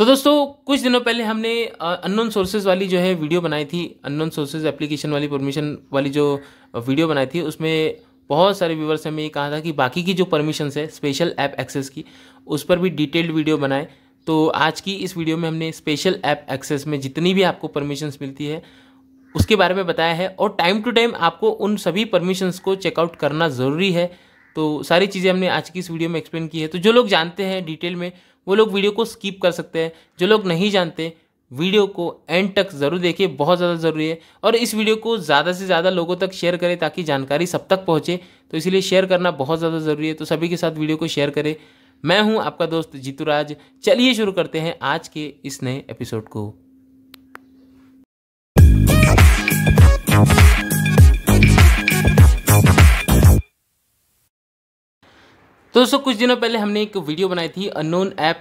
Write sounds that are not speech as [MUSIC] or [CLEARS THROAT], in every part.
तो दोस्तों कुछ दिनों पहले हमने अननोन सोर्सेज वाली जो है वीडियो बनाई थी अननोन सोर्सेज एप्लीकेशन वाली परमिशन वाली जो वीडियो बनाई थी उसमें बहुत सारे व्यूवर्स हमें ये कहा था कि बाकी की जो परमिशंस है स्पेशल ऐप एक्सेस की उस पर भी डिटेल्ड वीडियो बनाएं तो आज की इस वीडियो में हमने स्पेशल ऐप एक्सेस में जितनी भी आपको परमिशंस मिलती है उसके बारे में बताया है और टाइम टू टाइम आपको उन सभी परमिशंस को चेकआउट करना ज़रूरी है तो सारी चीज़ें हमने आज की इस वीडियो में एक्सप्लेन की है तो जो लोग जानते हैं डिटेल में वो लोग वीडियो को स्किप कर सकते हैं जो लोग नहीं जानते वीडियो को एंड तक ज़रूर देखिए बहुत ज़्यादा ज़रूरी है और इस वीडियो को ज़्यादा से ज़्यादा लोगों तक शेयर करें ताकि जानकारी सब तक पहुँचे तो इसलिए शेयर करना बहुत ज़्यादा ज़रूरी है तो सभी के साथ वीडियो को शेयर करें मैं हूँ आपका दोस्त जीतू राज चलिए शुरू करते हैं आज के इस नए एपिसोड को तो दोस्तों कुछ दिनों पहले हमने एक वीडियो बनाई थी अननोन ऐप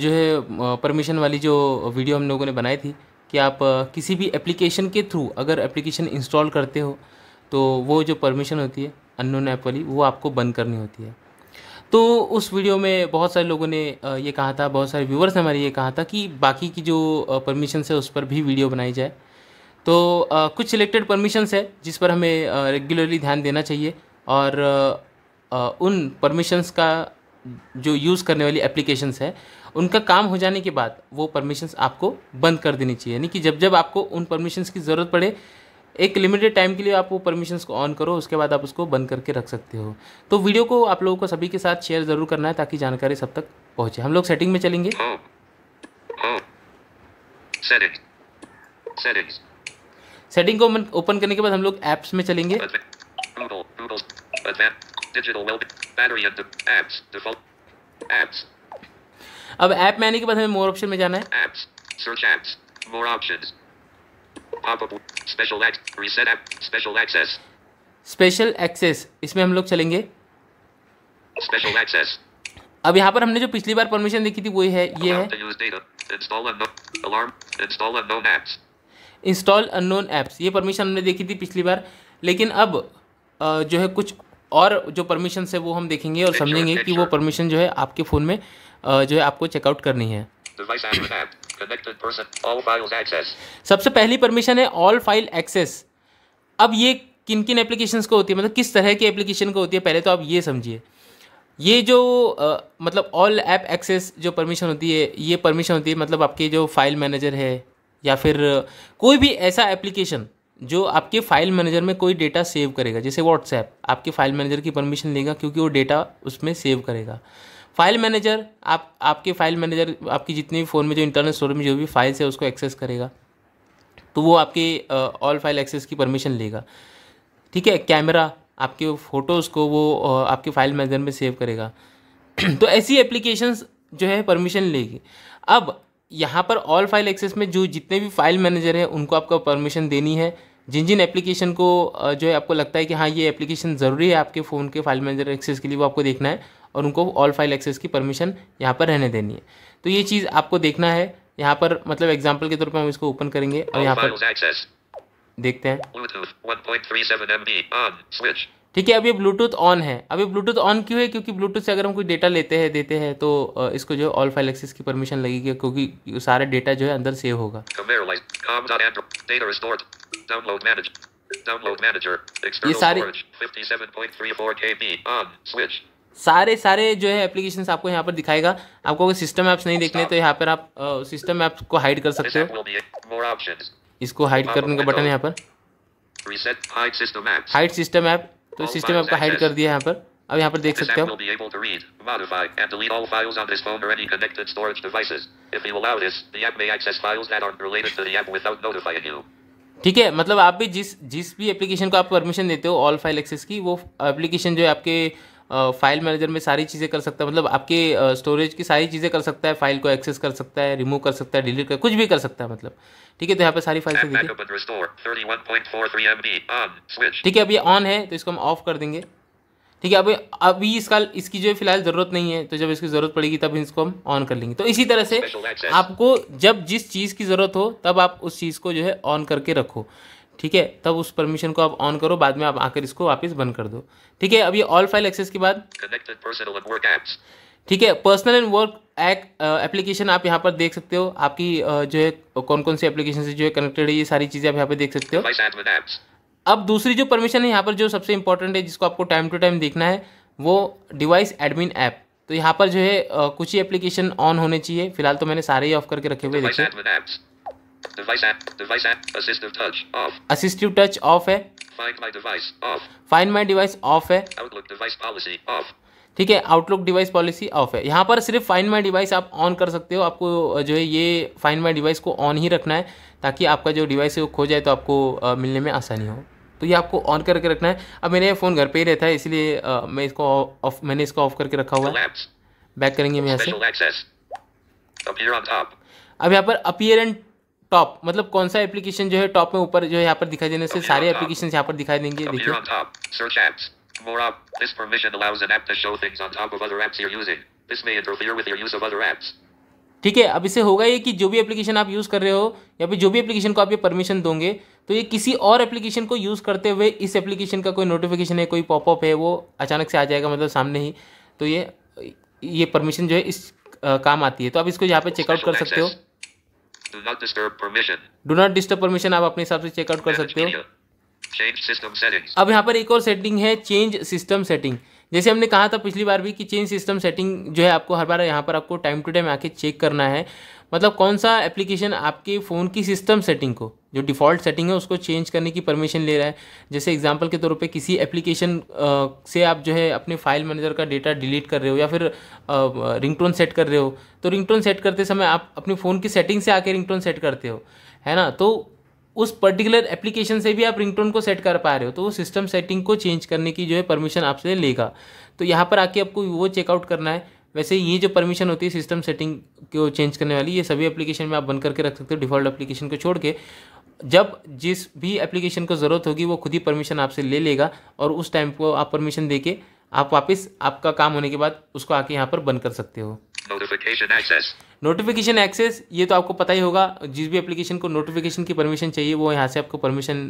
जो है परमिशन वाली जो वीडियो हम लोगों ने बनाई थी कि आप किसी भी एप्लीकेशन के थ्रू अगर एप्लीकेशन इंस्टॉल करते हो तो वो जो परमिशन होती है अननोन ऐप वाली वो आपको बंद करनी होती है तो उस वीडियो में बहुत सारे लोगों ने ये कहा था बहुत सारे व्यूवर्स ने हमारे ये कहा था कि बाकी की जो परमिशन है उस पर भी वीडियो बनाई जाए तो कुछ सिलेक्टेड परमिशंस है जिस पर हमें रेगुलरली ध्यान देना चाहिए और उन परमिशंस का जो यूज़ करने वाली एप्लीकेशंस है उनका काम हो जाने के बाद वो परमिशंस आपको बंद कर देनी चाहिए यानी कि जब जब आपको उन परमिशंस की ज़रूरत पड़े एक लिमिटेड टाइम के लिए आप वो परमिशंस को ऑन करो उसके बाद आप उसको बंद करके रख सकते हो तो वीडियो को आप लोगों को सभी के साथ शेयर ज़रूर करना है ताकि जानकारी सब तक पहुँचे हम लोग सेटिंग में चलेंगे सेटिंग हाँ। हाँ। को ओपन करने के बाद हम लोग ऐप्स में चलेंगे digital well battery and apps default apps अब ऐप में आने के बाद हमें मोर ऑप्शन में जाना है apps search apps more options pop up special apps reset app special access special access इसमें हम लोग चलेंगे स्पेशल एक्सेस अब यहाँ पर हमने जो पिछली बार परमिशन देखी थी वही है ये है इंस्टॉल अननोन ऐप्स ये परमिशन हमने देखी थी पिछली बार लेकिन अब जो है कुछ और जो परमिशन है वो हम देखेंगे और समझेंगे कि वो परमिशन जो है आपके फ़ोन में जो है आपको चेकआउट करनी है सबसे पहली परमिशन है ऑल फाइल एक्सेस अब ये किन किन एप्लीकेशंस को होती है मतलब किस तरह की एप्लीकेशन को होती है पहले तो आप ये समझिए ये जो आ, मतलब ऑल ऐप एक्सेस जो परमिशन होती है ये परमिशन होती है मतलब आपके जो फाइल मैनेजर है या फिर कोई भी ऐसा एप्लीकेशन जो आपके फाइल मैनेजर में कोई डेटा सेव करेगा जैसे व्हाट्सएप आपके फाइल मैनेजर की परमिशन लेगा क्योंकि वो डेटा उसमें सेव करेगा फाइल मैनेजर आप आपके फाइल मैनेजर आपकी जितने भी फ़ोन में जो इंटरनल स्टोरेज में जो भी फाइल्स है उसको एक्सेस करेगा तो वो आपके ऑल फाइल एक्सेस की परमिशन लेगा ठीक है कैमरा आपके फ़ोटोज़ को वो आपके फाइल मैनेजर में सेव करेगा [CLEARS THROAT] तो ऐसी एप्लीकेशंस जो है परमिशन लेगी अब यहाँ पर ऑल फाइल एक्सेस में जो जितने भी फाइल मैनेजर हैं उनको आपका परमिशन देनी है जिन जिन एप्लीकेशन को जो है आपको लगता है कि हाँ ये एप्लीकेशन ज़रूरी है आपके फ़ोन के फाइल मैनेजर एक्सेस के लिए वो आपको देखना है और उनको ऑल फाइल एक्सेस की परमिशन यहाँ पर रहने देनी है तो ये चीज़ आपको देखना है यहाँ पर मतलब एग्जाम्पल के तौर पर हम इसको ओपन करेंगे और यहाँ पर देखते हैं ठीक है अभी ब्लूटूथ ऑन है अभी ब्लूटूथ ऑन क्यों है क्योंकि ब्लूटूथ से अगर हम कोई डेटा लेते हैं देते हैं तो इसको जो ऑल फाइल एक्सेस की परमिशन लगेगी क्योंकि सारे डेटा जो है अंदर सेव होगा Download manager. Download manager. External storage. Fifty-seven point three four KB on switch. सारे सारे जो है एप्लीकेशंस आपको यहाँ पर दिखाएगा आपको अगर सिस्टम ऐप्स नहीं देखने तो यहाँ पर आप सिस्टम uh, ऐप्स को हाइड कर सकते हो इसको हाइड करने का बटन यहाँ पर हाइड सिस्टम ऐप तो सिस्टम ऐप को हाइड कर दिया यहाँ पर अब यहाँ पर देख सकते हो ठीक है मतलब आप भी जिस जिस भी एप्लीकेशन को आप परमिशन देते हो ऑल फाइल एक्सेस की वो एप्लीकेशन जो है आपके फाइल मैनेजर में सारी चीज़ें कर सकता है मतलब आपके स्टोरेज की सारी चीज़ें कर सकता है फाइल को एक्सेस कर सकता है रिमूव कर सकता है डिलीट कर कुछ भी कर सकता है मतलब ठीक है तो यहाँ पे सारी फाइल ठीक है अब ये ऑन है तो इसको हम ऑफ कर देंगे ठीक है अभी अभी इसका इसकी जो फिलहाल ज़रूरत नहीं है तो जब इसकी ज़रूरत पड़ेगी तब इसको हम ऑन कर लेंगे तो इसी तरह से आपको जब जिस चीज़ की ज़रूरत हो तब आप उस चीज़ को जो है ऑन करके रखो ठीक है तब उस परमिशन को आप ऑन करो बाद में आप आकर इसको वापस बंद कर दो ठीक है अब ये ऑल फाइल एक्सेस के बाद ठीक है personal and work act application आप यहाँ पर देख सकते हो आपकी uh, जो है कौन कौन सी एप्लीकेशन से जो है कनेक्टेड है ये सारी चीज़ें आप यहाँ पर देख सकते हो अब दूसरी जो परमिशन है यहाँ पर जो सबसे इंपॉर्टेंट है जिसको आपको टाइम टू टाइम देखना है वो डिवाइस एडमिन ऐप तो यहाँ पर जो है कुछ ही एप्लीकेशन ऑन होने चाहिए फिलहाल तो मैंने सारे ही ऑफ करके रखे हुए देखे असिस्टिव टच ऑफ है फाइंड माई डिवाइस ऑफ है Outlook device policy off. ठीक है आउटलुक डिवाइस पॉलिसी ऑफ है यहाँ पर सिर्फ फाइन माई डिवाइस आप ऑन कर सकते हो आपको जो है ये फाइन माई डिवाइस को ऑन ही रखना है ताकि आपका जो डिवाइस है वो खो जाए तो आपको मिलने में आसानी हो तो ये आपको ऑन करके रखना है अब मेरे फ़ोन घर पे ही रहता है इसलिए मैं इसको ऑफ मैंने इसको ऑफ करके रखा हुआ है बैक करेंगे हम यहाँ से अब यहाँ पर अपियर एंड टॉप मतलब कौन सा एप्लीकेशन जो है टॉप में ऊपर जो है यहाँ पर दिखाई देने से सारे एप्लीकेशन यहाँ पर दिखाई देंगे देखिए More op. This permission allows an app to show things on top of other apps you're using. This may interfere with your use of other apps. ठीक है अब इससे होगा ये कि जो भी एप्लीकेशन आप यूज़ कर रहे हो या फिर जो भी एप्लीकेशन को आप ये परमिशन दोगे तो ये किसी और एप्लीकेशन को यूज़ करते हुए इस एप्लीकेशन का कोई नोटिफिकेशन है कोई पॉपअप है वो अचानक से आ जाएगा मतलब सामने ही तो ये ये परमिशन जो है इस आ, काम आती है तो आप इसको यहाँ पे चेकआउट कर सकते हो डो नॉट डिस्टर्ब परमिशन आप अपने हिसाब से चेकआउट कर सकते हो अब यहाँ पर एक और सेटिंग है चेंज सिस्टम सेटिंग जैसे हमने कहा था पिछली बार भी कि चेंज सिस्टम सेटिंग जो है आपको हर बार यहाँ पर आपको टाइम टू टाइम आके चेक करना है मतलब कौन सा एप्लीकेशन आपके फ़ोन की सिस्टम सेटिंग को जो डिफ़ॉल्ट सेटिंग है उसको चेंज करने की परमिशन ले रहा है जैसे एग्जांपल के तौर पे किसी एप्लीकेशन से आप जो है अपने फाइल मैनेजर का डेटा डिलीट कर रहे हो या फिर रिंगटोन सेट कर रहे हो तो रिंगटोन सेट करते समय आप अपने फ़ोन की सेटिंग से आके रिंगटोन सेट करते हो है ना तो उस पर्टिकुलर एप्लीकेशन से भी आप रिंगटोन को सेट कर पा रहे हो तो वो सिस्टम सेटिंग को चेंज करने की जो है परमिशन आपसे लेगा तो यहाँ पर आके आपको वो चेकआउट करना है वैसे ये जो परमिशन होती है सिस्टम सेटिंग को चेंज करने वाली ये सभी एप्लीकेशन में आप बंद करके रख सकते हो डिफ़ॉल्ट एप्लीकेशन को छोड़ के जब जिस भी एप्लीकेशन को ज़रूरत होगी वो खुद ही परमिशन आपसे ले लेगा और उस टाइम को आप परमिशन दे के आप वापस आपका काम होने के बाद उसको आके यहाँ पर बंद कर सकते हो नोटिफिकेशन एक्सेस नोटिफिकेशन एक्सेस ये तो आपको पता ही होगा जिस भी एप्लीकेशन को नोटिफिकेशन की परमिशन चाहिए वो यहाँ से आपको परमिशन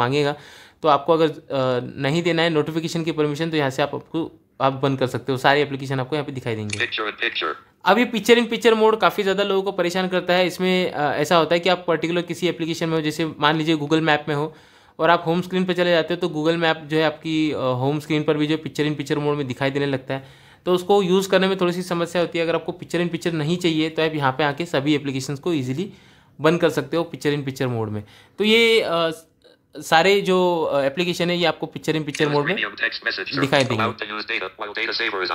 मांगेगा तो आपको अगर आ, नहीं देना है नोटिफिकेशन की परमिशन तो यहाँ से आप आपको आप बंद कर सकते हो सारे एप्लीकेशन आपको यहाँ पे दिखाई देंगे अभी अब ये पिक्चर इन पिक्चर मोड काफ़ी ज़्यादा लोगों को परेशान करता है इसमें आ, ऐसा होता है कि आप पर्टिकुलर किसी एप्लीकेशन में हो जैसे मान लीजिए गूगल मैप में हो और आप होम स्क्रीन पर चले जाते हो तो गूगल मैप जो है आपकी होम स्क्रीन पर भी जो पिक्चर इन पिक्चर मोड में दिखाई देने लगता है तो उसको यूज़ करने में थोड़ी सी समस्या होती है अगर आपको पिक्चर इन पिक्चर नहीं चाहिए तो आप यहाँ पर आके सभी एप्लीकेशन को ईजिली बंद कर सकते हो पिक्चर इन पिक्चर मोड में तो ये आ, सारे जो एप्लीकेशन है ये आपको पिक्चर इन पिक्चर मोड में दिखाई देंगे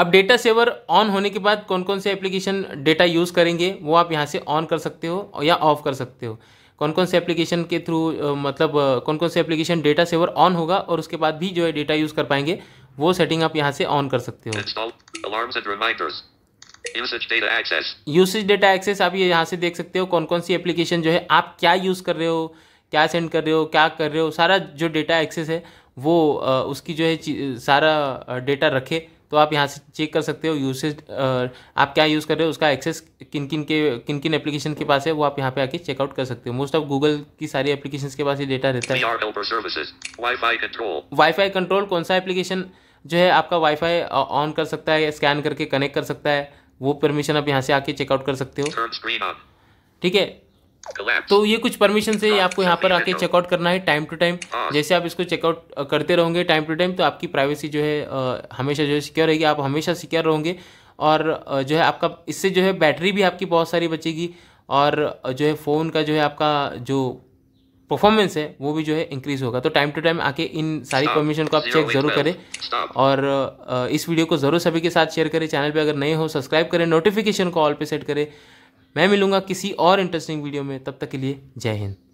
अब डेटा सेवर ऑन होने के बाद कौन कौन से एप्लीकेशन डेटा यूज़ करेंगे वो आप यहाँ से ऑन कर सकते हो या ऑफ कर सकते हो कौन कौन से एप्लीकेशन के थ्रू मतलब कौन कौन से एप्लीकेशन डेटा सेवर ऑन होगा और उसके बाद भी जो है डेटा यूज़ कर पाएंगे वो सेटिंग आप यहाँ से ऑन कर सकते हो यूसेज डेटा एक्सेस आप ये यहाँ से देख सकते हो कौन कौन सी एप्लीकेशन जो है आप क्या यूज़ कर रहे हो क्या सेंड कर रहे हो क्या कर रहे हो सारा जो डेटा एक्सेस है वो उसकी जो है सारा डेटा रखे तो आप यहाँ से चेक कर सकते हो यूसेज आप क्या यूज़ कर रहे हो उसका एक्सेस किन किन के किन किन एप्लीकेशन के पास है वो आप यहाँ पे आके चेकआउट कर सकते हो मोस्ट ऑफ गूगल की सारी एप्लीकेशन के पास ये डेटा रहता है वाईफाई कंट्रोल कंट्रोल कौन सा एप्लीकेशन जो है आपका वाईफाई ऑन कर सकता है स्कैन करके कनेक्ट कर सकता है वो परमिशन आप यहाँ से आके चेकआउट कर सकते हो ठीक है तो ये कुछ परमिशन से आपको यहाँ पर आके चेकआउट करना है टाइम टू टाइम जैसे आप इसको चेकआउट करते रहोगे टाइम टू टाइम तो आपकी प्राइवेसी जो है हमेशा जो है सिक्योर रहेगी आप हमेशा सिक्योर रहोगे और जो है आपका इससे जो है बैटरी भी आपकी बहुत सारी बचेगी और जो है फ़ोन का जो है आपका जो परफॉर्मेंस है वो भी जो है इंक्रीज होगा तो टाइम टू टाइम आके इन सारी परमिशन को आप चेक जरूर करें और इस वीडियो को ज़रूर सभी के साथ शेयर करें चैनल पे अगर नए हो सब्सक्राइब करें नोटिफिकेशन को ऑल पे सेट करें मैं मिलूंगा किसी और इंटरेस्टिंग वीडियो में तब तक के लिए जय हिंद